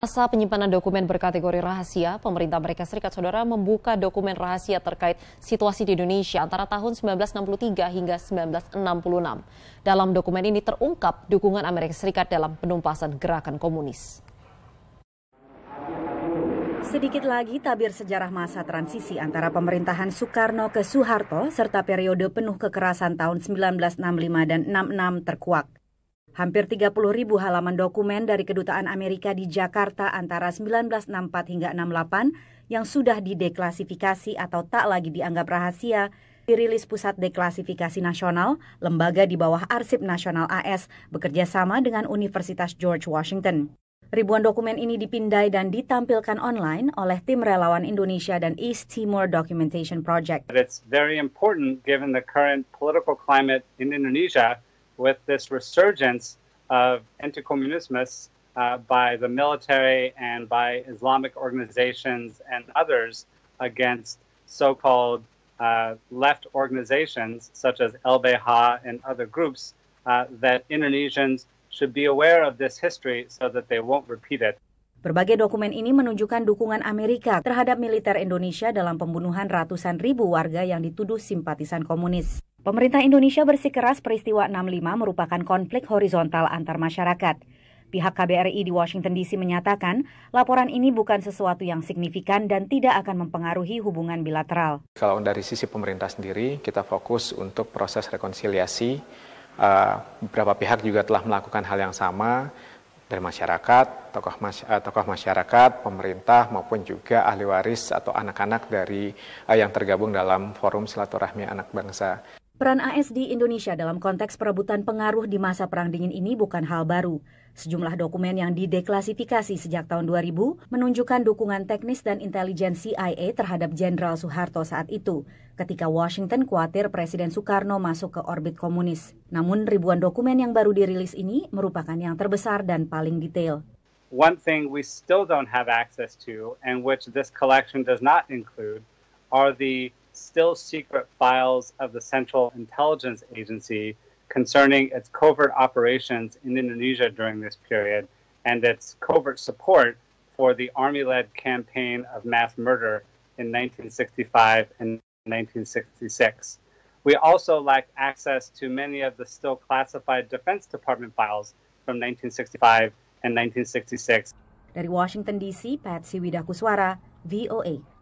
Masa penyimpanan dokumen berkategori rahasia, pemerintah Amerika Serikat Saudara membuka dokumen rahasia terkait situasi di Indonesia antara tahun 1963 hingga 1966. Dalam dokumen ini terungkap dukungan Amerika Serikat dalam penumpasan gerakan komunis. Sedikit lagi tabir sejarah masa transisi antara pemerintahan Soekarno ke Soeharto serta periode penuh kekerasan tahun 1965 dan 66 terkuak. Hampir 30 ribu halaman dokumen dari Kedutaan Amerika di Jakarta antara 1964 hingga 68 yang sudah dideklasifikasi atau tak lagi dianggap rahasia dirilis Pusat Deklasifikasi Nasional, lembaga di bawah Arsip Nasional AS, bekerja sama dengan Universitas George Washington. Ribuan dokumen ini dipindai dan ditampilkan online oleh tim relawan Indonesia dan East Timor Documentation Project. It's very important given the current political climate in Indonesia with this resurgence of intercommunismus uh, by the military and by Islamic organizations and others against so called uh, left organizations such as El Beha and other groups, uh, that Indonesians should be aware of this history so that they won't repeat it. Berbagai dokumen ini menunjukkan dukungan Amerika terhadap militer Indonesia dalam pembunuhan ratusan ribu warga yang dituduh simpatisan komunis. Pemerintah Indonesia bersikeras peristiwa 65 merupakan konflik horizontal antar masyarakat. Pihak KBRI di Washington DC menyatakan laporan ini bukan sesuatu yang signifikan dan tidak akan mempengaruhi hubungan bilateral. Kalau dari sisi pemerintah sendiri, kita fokus untuk proses rekonsiliasi. Eh, beberapa pihak juga telah melakukan hal yang sama dari masyarakat, tokoh, mas, eh, tokoh masyarakat, pemerintah maupun juga ahli waris atau anak-anak dari eh, yang tergabung dalam forum silaturahmi anak bangsa. Peran AS di Indonesia dalam konteks perebutan pengaruh di masa Perang Dingin ini bukan hal baru. Sejumlah dokumen yang dideklasifikasi sejak tahun 2000 menunjukkan dukungan teknis dan intelijen CIA terhadap Jenderal Soeharto saat itu, ketika Washington khawatir Presiden Soekarno masuk ke orbit komunis. Namun ribuan dokumen yang baru dirilis ini merupakan yang terbesar dan paling detail. One thing we still don't have access to and which this collection does not include are the still secret files of the Central Intelligence Agency concerning its covert operations in Indonesia during this period and its covert support for the army led campaign of mass murder in 1965 and 1966. We also lacked access to many of the still classified Defense Department files from 1965 and 1966. Dari Washington DC, Patsy Widakuswara, VOA.